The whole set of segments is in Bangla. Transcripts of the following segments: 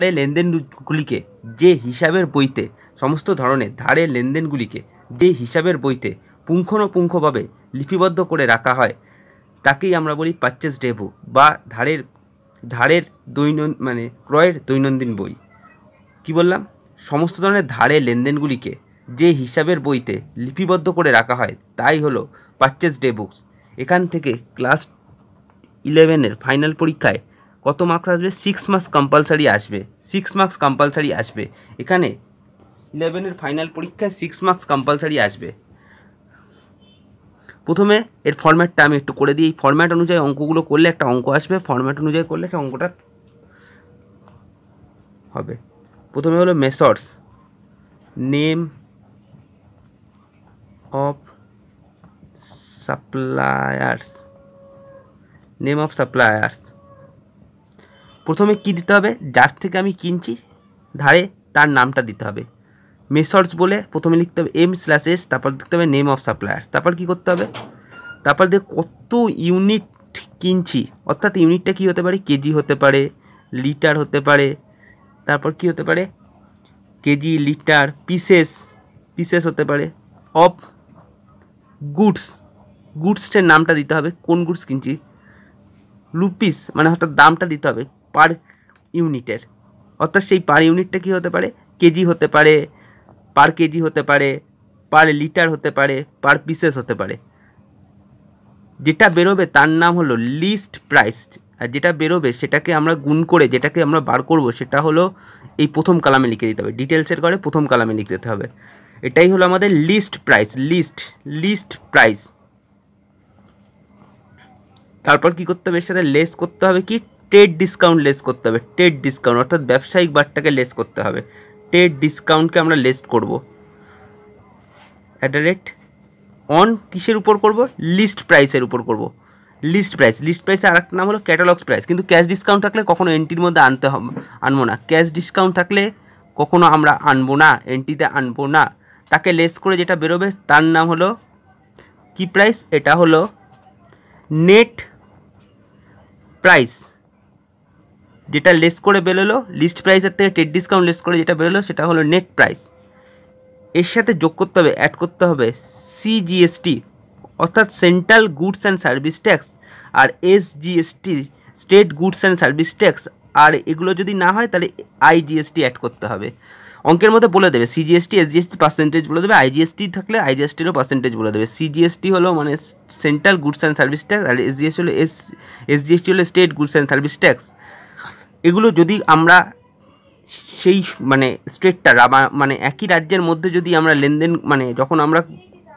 ধারে লেনদেনগুলিকে যে হিসাবের বইতে সমস্ত ধরনের ধারে লেনদেনগুলিকে যে হিসাবের বইতে পুঙ্খানুপুঙ্খভাবে লিপিবদ্ধ করে রাখা হয় তাকেই আমরা বলি পারচেস ডেভু বা ধারের ধারের দৈনন্দিন মানে ক্রয়ের দৈনন্দিন বই কি বললাম সমস্ত ধরনের ধারে লেনদেনগুলিকে যে হিসাবের বইতে লিপিবদ্ধ করে রাখা হয় তাই হলো পারচেস ডে বুকস এখান থেকে ক্লাস ইলেভেনের ফাইনাল পরীক্ষায় কত মার্কস আসবে সিক্স মার্কস কম্পালসারি আসবে সিক্স মার্কস কম্পালসারি আসবে এখানে ইলেভেনের ফাইনাল পরীক্ষায় সিক্স মার্কস কম্পালসারি আসবে প্রথমে এর ফর্ম্যাটটা আমি একটু করে দিই এই ফর্ম্যাট অনুযায়ী অঙ্কগুলো করলে একটা অঙ্ক আসবে ফর্ম্যাট অনুযায়ী করলে সে অঙ্কটা হবে প্রথমে হলো messrs name of suppliers name of suppliers প্রথমে কি দিতে হবে যার থেকে আমি কিনছি ধারে তার নামটা দিতে হবে মেসর্স বলে প্রথমে লিখতে হবে এম স্ল্যাশ এস তারপর লিখতে হবে নেম অফ সাপ্লায়ার্স তারপর কি করতে হবে তারপর দেখ কত ইউনিট কিনছি অর্থাৎ ইউনিটটা কি হতে পারে কেজি হতে পারে লিটার হতে পারে তারপর কি হতে পারে কেজি লিটার পিসেস পিসেস হতে পারে অফ গুডস গুডসটার নামটা দিতে হবে কোন গুডস কিনছি রুপিস মানে হঠাৎ দামটা দিতে হবে পার ইউনিটের অর্থাৎ সেই পার ইউনিটটা কী হতে পারে কেজি হতে পারে পার কেজি হতে পারে পার লিটার হতে পারে পার পিসেস হতে পারে যেটা বেরোবে তার নাম হলো লিস্ট প্রাইস আর যেটা বেরোবে সেটাকে আমরা গুণ করে যেটাকে আমরা বার করব সেটা হলো এই প্রথম কালামে লিখে দিতে হবে ডিটেলসের ঘরে প্রথম কালামে লিখে দিতে হবে এটাই হলো আমাদের list price list list price তারপর কি করতে হবে এর সাথে লেস করতে হবে কি ট্রেড ডিসকাউন্ট লেস করতে হবে ট্রেড ডিসকাউন্ট অর্থাৎ ব্যবসায়িক বারটাকে লেস করতে হবে ট্রেড ডিসকাউন্টকে আমরা লেস করব অ্যাট দ্য রেট অন কিসের উপর করব লিস্ট প্রাইসের উপর করব লিস্ট প্রাইস লিস্ট আর আরেকটা নাম হলো ক্যাটালগস প্রাইস কিন্তু ক্যাশ ডিসকাউন্ট থাকলে কখনো এন্ট্রির মধ্যে আনতে হবে আনবো না ক্যাশ ডিসকাউন্ট থাকলে কখনো আমরা আনবো না এন্ট্রিতে আনবো না তাকে লেস করে যেটা বেরোবে তার নাম হলো কি প্রাইস এটা হলো নেট প্রাইস যেটা লেস করে বেরোলো লিস্ট প্রাইসের থেকে ট্রেড ডিসকাউন্ট লেস করে যেটা বেরোলো সেটা হলো নেট প্রাইস এর সাথে যোগ করতে হবে অ্যাড করতে হবে সিজিএসটি অর্থাৎ central goods and service tax আর SGST state goods and service tax আর এগুলো যদি না হয় তাহলে আইজিএসটি অ্যাড করতে হবে অঙ্কের মধ্যে বলে দেবে সিজিএসটি এসজিএসটি পার্সেন্টেজ বলে দেবে আইজিএসটি থাকলে আইজিএসটিরও পার্সেন্টেজ বলে দেবে সিজিএসটি হলো মানে central goods and service tax আর এসজিএসটি হলো এস এসজিএসটি হলো state goods and service tax এগুলো যদি আমরা সেই মানে স্টেটটা মানে একই রাজ্যের মধ্যে যদি আমরা লেনদেন মানে যখন আমরা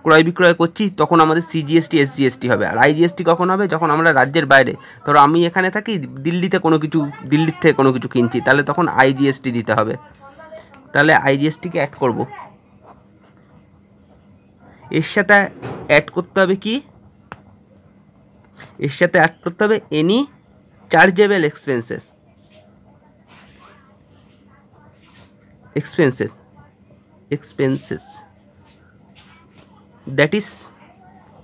ক্রয় বিক্রয় করছি তখন আমাদের সিজিএসটি এসজিএসটি হবে আর আইজিএসটি কখন হবে যখন আমরা রাজ্যের বাইরে ধরো আমি এখানে থাকি দিল্লিতে কোনো কিছু দিল্লির থেকে কোনো কিছু কিনছি তাহলে তখন আইজিএসটি দিতে হবে তাহলে আইজিএসটিকে অ্যাড করব এর সাথে অ্যাড করতে হবে কি এর সাথে অ্যাড করতে হবে any chargeable expenses expenses expenses that is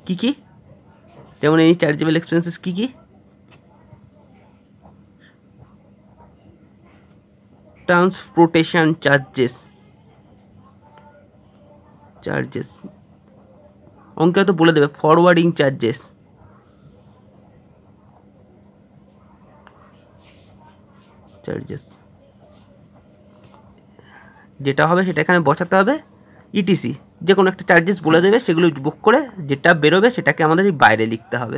কী কী যেমন এই চার্জেবল এক্সপেন্সেস কী কী ট্রান্সপোর্টেশন চার্জেস চার্জেস অঙ্কে তো বলে দেবে ফরওয়ার্ডিং চার্জেস চার্জেস যেটা হবে সেটা এখানে বসাতে হবে ইটিসি e যে কোনো একটা চার্জেস বলে দেবে সেগুলো বুক করে যেটা বেরোবে সেটাকে আমাদের বাইরে লিখতে হবে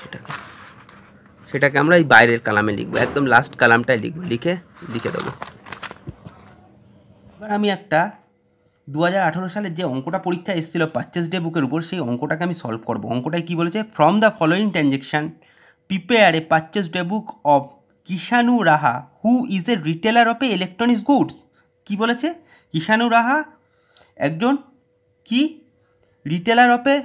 সেটাকে সেটাকে আমরা এই বাইরের কালামে লিখবো একদম লাস্ট কালামটাই লিখবো লিখে লিখে দেবো এবার আমি একটা দু সালের যে অঙ্কটা পরীক্ষা এসেছিল পার্চেস ডে বুকের উপর সেই অঙ্কটাকে আমি সলভ করবো অঙ্কটায় কী বলেছে from the following transaction prepare a purchase day book of Kishanu Raha who is a retailer of a electronics goods কি বলেছে কিষানু রাহা একজন কি retailer of a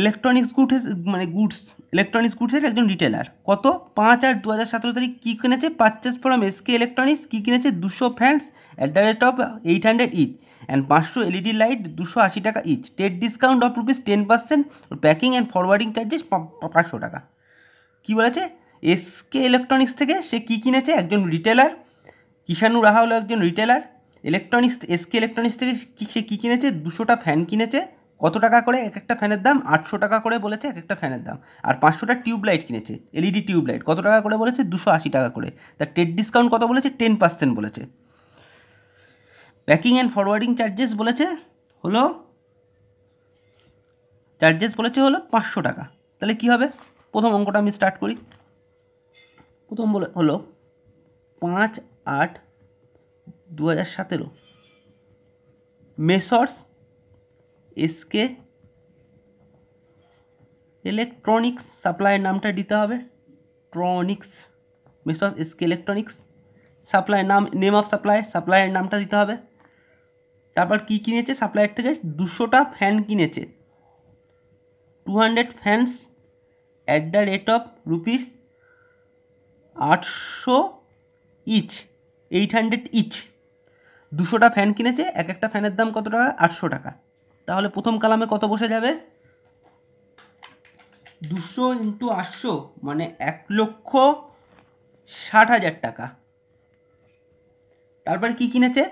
electronics goods মানে গুডস ইলেকট্রনিক্স গুডসের একজন রিটেলার কত পাঁচ আট দু হাজার সতেরো তারিখ কী কিনেছে পার্চেস ফ্রম এসকে ইলেকট্রনিক্স কী কিনেছে দুশো fans at the rate of eight hundred each and পাঁচশো এলইডি লাইট e দুশো আশি টাকা ইচ টেট discount of rupees ten percent packing and forwarding charges পাঁচশো টাকা কী বলেছে এসকে ইলেকট্রনিক্স থেকে সে কী কিনেছে একজন রিটেলার কিষানু রাহা হলো একজন রিটেলার ইলেকট্রনিক্স এসকে ইলেকট্রনিক্স থেকে সে কী কিনেছে দুশোটা ফ্যান কিনেছে কত টাকা করে এক একটা ফ্যানের দাম আটশো টাকা করে বলেছে এক একটা ফ্যানের দাম আর পাঁচশোটা টিউবলাইট কিনেছে এলইডি e টিউবলাইট কত টাকা করে বলেছে দুশো আশি টাকা করে তার টেট ডিসকাউন্ট কত বলেছে টেন পার্সেন্ট বলেছে প্যাকিং অ্যান্ড ফরওয়ার্ডিং চার্জেস বলেছে হলো চার্জেস বলেছে হলো পাঁচশো টাকা তাহলে কী হবে প্রথম অঙ্কটা আমি স্টার্ট করি প্রথম বলে হলো পাঁচ আট দু হাজার সতেরো মেসর্স এসকে ইলেকট্রনিক্স সাপ্লাইয়ের নামটা দিতে হবে ট্রনিক্স মেসর্স এসকে ইলেকট্রনিক্স সাপ্লাই নাম নেম অফ সাপ্লাই সাপ্লাইয়ের নামটা দিতে হবে তারপর কি কিনেছে সাপ্লাইয়ের থেকে দুশোটা ফ্যান কিনেছে two hundred fans at the rate of rupees আটশো ইচ এইট হান্ড্রেড ইচ দুশোটা ফ্যান কিনেছে এক একটা ফ্যানের দাম কত টাকা আটশো টাকা তাহলে প্রথম কালামে কত বসে যাবে দুশো ইন্টু আটশো মানে এক লক্ষ ষাট হাজার টাকা তারপরে কি কিনেছে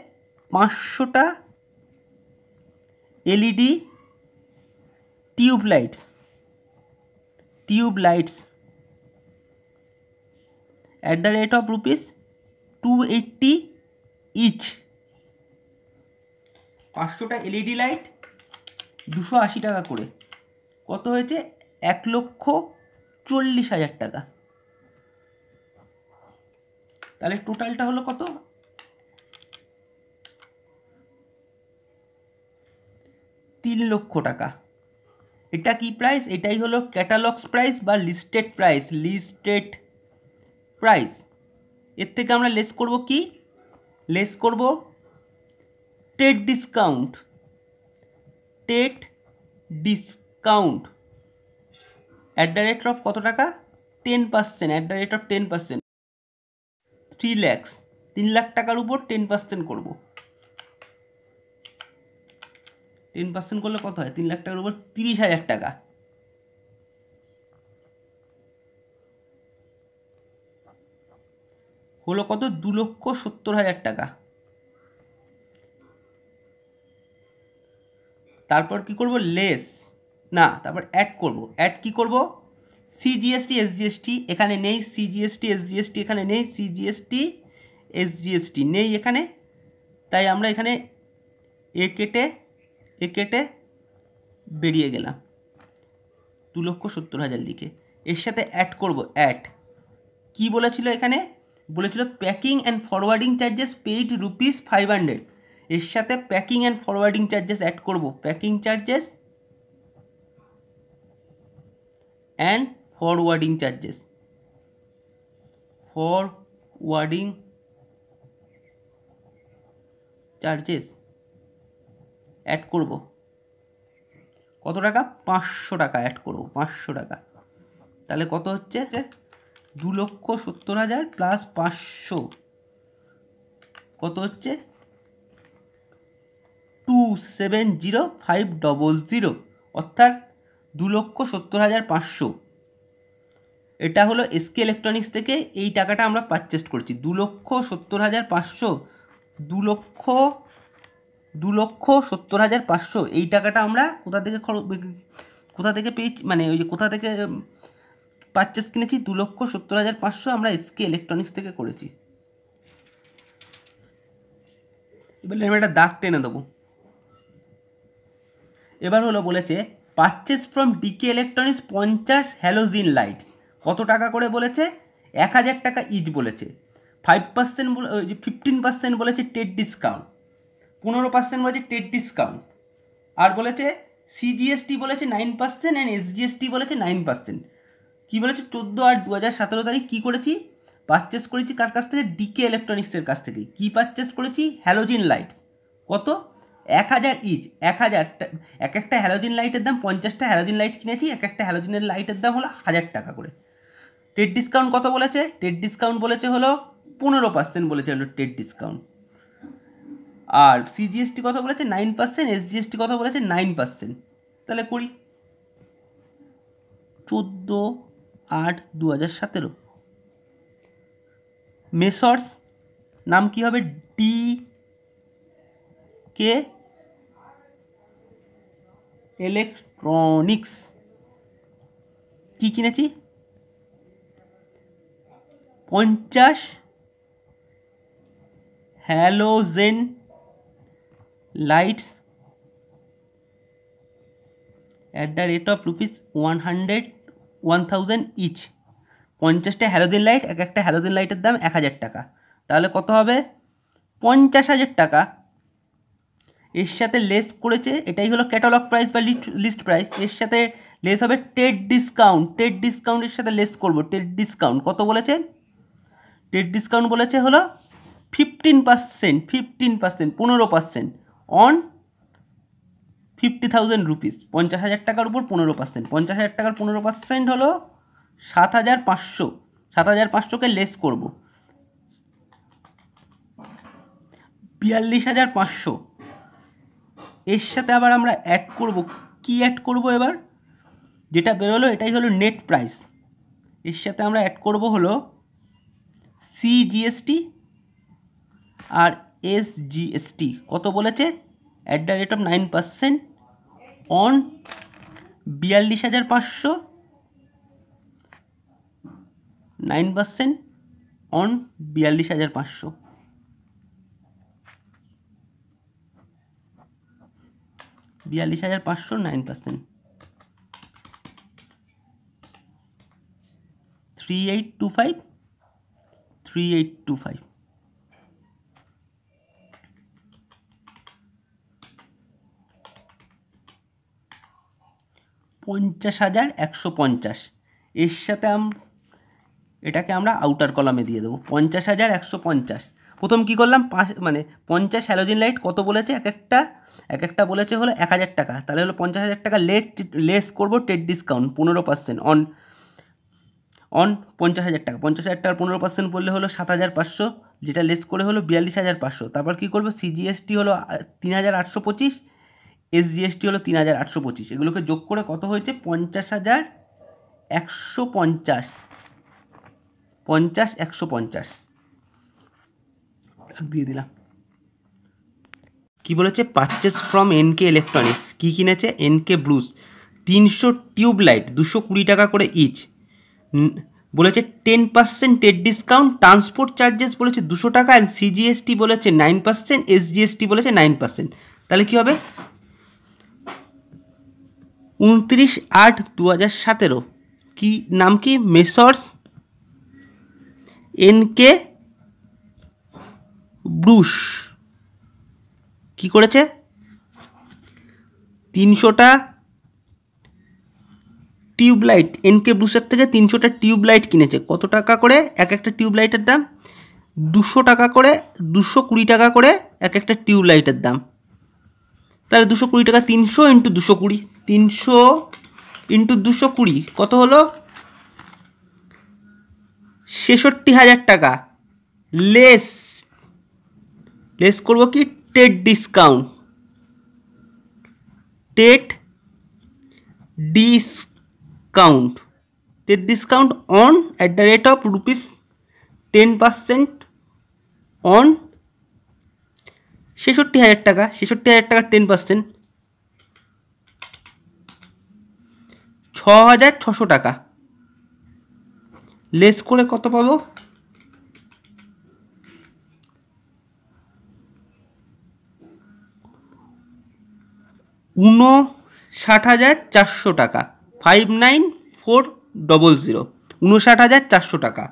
পাঁচশোটা LED tube lights tube lights at at rate of rupees two eighty each পাঁচশোটা এলইডি লাইট e দুশো আশি টাকা করে কত হয়েছে এক লক্ষ চল্লিশ হাজার টাকা তাহলে টোটালটা হলো কত তিন লক্ষ টাকা এটা কি প্রাইস এটাই হলো ক্যাটালগস প্রাইস বা লিস্টেড প্রাইস লিস্টেড প্রাইস এর থেকে আমরা লেস করব কি লেস করব TET discount TET discount at the rate of কত টাকা ten percent at the rate of ten percent three lakhs তিন লাখ টাকার উপর টেন পার্সেন্ট করবো টেন পার্সেন্ট করলে কত হয় তিন লাখ টাকার উপর তিরিশ হাজার টাকা হলো কত দু লক্ষ সত্তর হাজার টাকা তারপর কি করব লেস না তারপর অ্যাড করব অ্যাড কি করব সিজিএসটি এসজিএসটি এখানে নেই সিজিএসটি এসজিএসটি এখানে নেই সিজিএসটি এসজিএসটি নেই এখানে তাই আমরা এখানে এ কেটে এ কেটে বেরিয়ে গেলাম দু লক্ষ সত্তর হাজার লিখে এর সাথে অ্যাড করব অ্যাড কি বলেছিল এখানে বলেছিল packing and forwarding charges paid rupees five hundred এর সাথে packing and forwarding charges add করব packing charges and forwarding charges forwarding charges add করব কত টাকা পাঁচশো টাকা অ্যাড করব পাঁচশো টাকা তাহলে কত হচ্ছে দু লক্ষ সত্তর হাজার প্লাস পাঁচশো কত হচ্ছে two seven zero five double zero অর্থাৎ দু লক্ষ সত্তর হাজার পাঁচশো এটা হলো এসকে ইলেকট্রনিক্স থেকে এই টাকাটা আমরা পারচেস করছি দু লক্ষ সত্তর হাজার পাঁচশো দু লক্ষ দু লক্ষ সত্তর হাজার পাঁচশো এই টাকাটা আমরা কোথা থেকে খরচ কোথা থেকে পেয়েছি মানে ওই যে কোথা থেকে পারচেস কিনেছি দু লক্ষ সত্তর হাজার পাঁচশো আমরা এসকে ইলেকট্রনিক্স থেকে করেছি এবার আমি একটা দাগ টেনে দেবো এবার হলো বলেছে পারচেস ফ্রম ডিকে ইলেকট্রনিক্স পঞ্চাশ হ্যালোজিন লাইটস কত টাকা করে বলেছে এক হাজার টাকা ইচ বলেছে ফাইভ পার্সেন্ট বলে ফিফটিন পার্সেন্ট বলেছে টেট ডিসকাউন্ট পনেরো পার্সেন্ট বলেছে টেট ডিসকাউন্ট আর বলেছে সিজিএসটি বলেছে নাইন পার্সেন্ট অ্যান্ড এসজিএসটি বলেছে নাইন পার্সেন্ট কী বলেছি চোদ্দো আট দু হাজার সতেরো তারিখ কী করেছি পারচেস করেছি কার কাছ থেকে ডিকে ইলেকট্রনিক্সের কাছ থেকে কী পারচেস করেছি হ্যালোজিন লাইটস কত এক হাজার ইচ এক হাজারটা এক একটা হ্যালোজিন লাইটের দাম পঞ্চাশটা হ্যালোজিন লাইট কিনেছি এক একটা হ্যালোজিনের লাইটের দাম হলো হাজার টাকা করে টেট ডিসকাউন্ট কত বলেছে টেট ডিসকাউন্ট বলেছে হলো পনেরো পার্সেন্ট বলেছে হলো টেট ডিসকাউন্ট আর সিজিএসটি কথা বলেছে নাইন পার্সেন্ট এসজিএসটি কথা বলেছে নাইন পার্সেন্ট তাহলে করি চোদ্দো আট দু হাজার সতেরো মেসর্স নাম কি হবে ডি কে ইলেকট্রনিক্স কি কিনেছি পঞ্চাশ halogen lights at the rate of rupees one hundred one thousand each পঞ্চাশটা হ্যালোজিন লাইট এক একটা হ্যালোজিন লাইটের দাম এক হাজার টাকা তাহলে কত হবে পঞ্চাশ হাজার টাকা এর সাথে লেস করেছে এটাই হলো ক্যাটালগ প্রাইস বা লিস্ট লিস্ট প্রাইস এর সাথে লেস হবে টেট ডিসকাউন্ট টেট ডিসকাউন্টের সাথে লেস করবো টেড ডিসকাউন্ট কত বলেছে টেড ডিসকাউন্ট বলেছে হলো ফিফটিন পার্সেন্ট ফিফটিন পার্সেন্ট পনেরো percent on fifty thousand rupees পঞ্চাশ হাজার টাকার উপর পনেরো পার্সেন্ট পঞ্চাশ হাজার টাকার পনেরো পার্সেন্ট হলো সাত হাজার পাঁচশো সাত হাজার পাঁচশোকে লেস করব বিয়াল্লিশ হাজার পাঁচশো এর সাথে আবার আমরা অ্যাড করব কি অ্যাড করব এবার যেটা বেরোলো এটাই হলো নেট প্রাইস এর সাথে আমরা অ্যাড করব হলো সিজিএসটি আর এসজিএসটি কত বলেছে at the rate of nine percent on বিয়াল্লিশ হাজার পাঁচশো নাইন পার্সেন্ট অন বিয়াল্লিশ হাজার পাঁচশো বিয়াল্লিশ হাজার পাঁচশো nine percent three eight two five three eight two five পঞ্চাশ হাজার একশো পঞ্চাশ এর সাথে আম এটাকে আমরা আউটার কলামে দিয়ে দেবো পঞ্চাশ হাজার একশো পঞ্চাশ প্রথম কী করলাম পাঁচ মানে পঞ্চাশ হ্যালোজিন লাইট কত বলেছে এক একটা এক একটা বলেছে হলো এক হাজার টাকা তাহলে হলো পঞ্চাশ হাজার টাকা লেট লেস করবো টেট ডিসকাউন্ট পনেরো পার্সেন্ট অন অন পঞ্চাশ হাজার টাকা পঞ্চাশ হাজার টাকার পনেরো পার্সেন্ট পড়লে হলো সাত হাজার পাঁচশো যেটা লেস করে হলো বিয়াল্লিশ হাজার পাঁচশো তারপর কী করবো সিজিএসটি হলো তিন হাজার আটশো পঁচিশ এসজিএসটি হলো তিন হাজার আটশো পঁচিশ এগুলোকে যোগ করে কত হয়েছে পঞ্চাশ হাজার একশো পঞ্চাশ পঞ্চাশ একশো পঞ্চাশ দিয়ে দিলাম কি বলেছে purchase from N K electronics কী কিনেছে এন কে ব্লুস তিনশো টিউবলাইট দুশো কুড়ি টাকা করে ইচ বলেছে টেন পার্সেন্ট টেট ডিসকাউন্ট ট্রান্সপোর্ট চার্জেস বলেছে দুশো টাকা অ্যান্ড সিজিএসটি বলেছে নাইন পার্সেন্ট এসজিএসটি বলেছে নাইন পার্সেন্ট তাহলে কী হবে উনত্রিশ আট দু হাজার সতেরো কি নাম কি মেসর্স এন কে ব্রুশ কি করেছে তিনশোটা টিউবলাইট এন কে থেকে তিনশোটা টিউবলাইট কিনেছে কত টাকা করে এক একটা টিউবলাইটের দাম দুশো টাকা করে দুশো কুড়ি টাকা করে এক একটা টিউবলাইটের দাম তাহলে দুশো কুড়ি টাকা তিনশো ইন্টু দুশো কুড়ি তিনশো ইন্টু দুশো কুড়ি কত হলো ছেষট্টি হাজার টাকা লেস লেস করব কি TET discount TET discount TET discount on at the rate of rupees ten percent on ছেষট্টি হাজার টাকা ছেষট্টি হাজার টাকা টেন পার্সেন্ট ছ হাজার ছশো টাকা লেস করে কত পাবো ষাট হাজার চারশো টাকা five nine four double zero উনষাট হাজার চারশো টাকা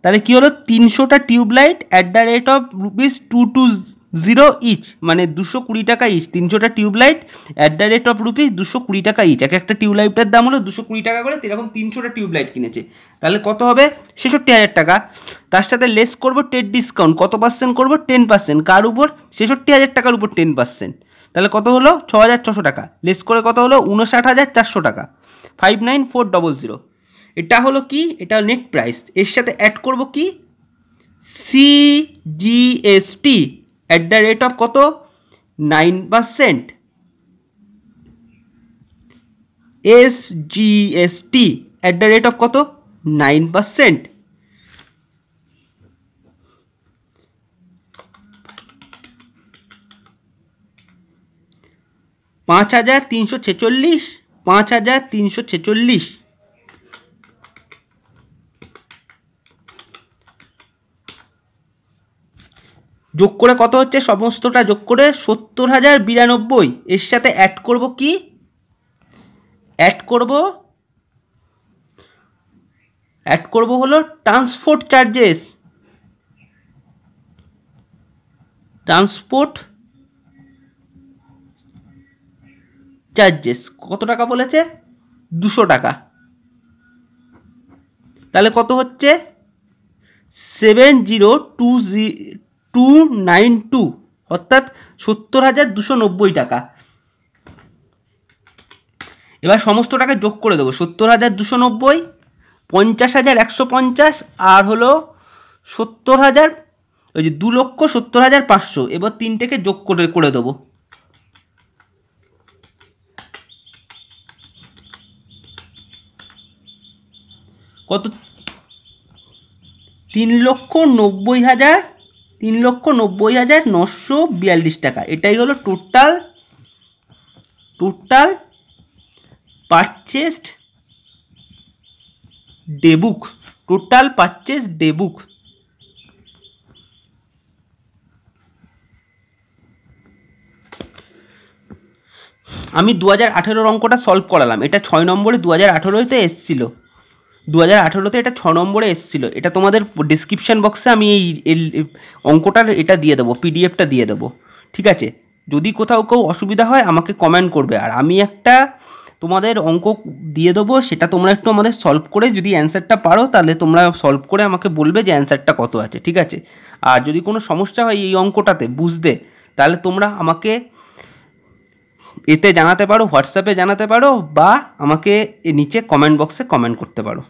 তাহলে কী হলো তিনশোটা tube light at the rate of rupees two two zero each মানে দুশো কুড়ি টাকা ইচ তিনশোটা tube light at the rate of rupees দুশো কুড়ি টাকা ইচ এক একটা টিউবলাইটের দাম হলো দুশো কুড়ি টাকা করে এরকম তিনশোটা টিউবলাইট কিনেছে তাহলে কত হবে ছেষট্টি হাজার টাকা তার সাথে লেস করবো টেট ডিসকাউন্ট কত পার্সেন্ট করবো টেন পার্সেন্ট কার উপর ছেষট্টি হাজার টাকার উপর টেন পার্সেন্ট তাহলে কত হলো ছ হাজার ছশো টাকা লেস করে কত হলো উনষাট হাজার চারশো টাকা five nine four double zero এটা হলো কি এটা নেট প্রাইস এর সাথে অ্যাড করবো কি CGST at the rate of কত nine percent S G S T at the rate of কত নাইন পার্সেন্ট পাঁচ হাজার তিনশো ছেচল্লিশ পাঁচ হাজার তিনশো ছেচল্লিশ যোগ করে কত হচ্ছে সমস্তটা যোগ করে সত্তর হাজার বিরানব্বই এর সাথে অ্যাড করব কি অ্যাড করব অ্যাড করব হলো ট্রান্সপোর্ট চার্জেস ট্রান্সপোর্ট চার্জেস কত টাকা বলেছে দুশো টাকা তাহলে কত হচ্ছে seven zero two g two nine two অর্থাৎ সত্তর হাজার দুশো নব্বই টাকা এবার সমস্ত টাকা যোগ করে দেবো সত্তর হাজার দুশো নব্বই পঞ্চাশ হাজার একশো পঞ্চাশ আর হলো সত্তর হাজার ওই যে দু লক্ষ সত্তর হাজার পাঁচশো এবার তিনটেকে যোগ করে করে দেবো কত তিন লক্ষ নব্বই হাজার তিন লক্ষ নব্বই হাজার নশো বিয়াল্লিশ টাকা এটাই হলো total total purchase day book total purchase day book আমি দু হাজার আঠেরোর অঙ্কটা সলভ করালাম এটা ছয় নম্বরে দু হাজার আঠেরোতে এসছিল দু হাজার আঠেরোতে এটা ছ নম্বরে এসেছিল এটা তোমাদের ডিসক্রিপশান বক্সে আমি এই অঙ্কটার এটা দিয়ে দেবো পিডিএফটা দিয়ে দেবো ঠিক আছে যদি কোথাও কেউ অসুবিধা হয় আমাকে কমেন্ট করবে আর আমি একটা তোমাদের অঙ্ক দিয়ে দেবো সেটা তোমরা একটু আমাদের সলভ করে যদি অ্যান্সারটা পারো তাহলে তোমরা সলভ করে আমাকে বলবে যে অ্যান্সারটা কত আছে ঠিক আছে আর যদি কোনো সমস্যা হয় এই অঙ্কটাতে বুঝতে তাহলে তোমরা আমাকে এতে জানাতে পারো হোয়াটসঅ্যাপে জানাতে পারো বা আমাকে নিচে কমেন্ট বক্সে কমেন্ট করতে পারো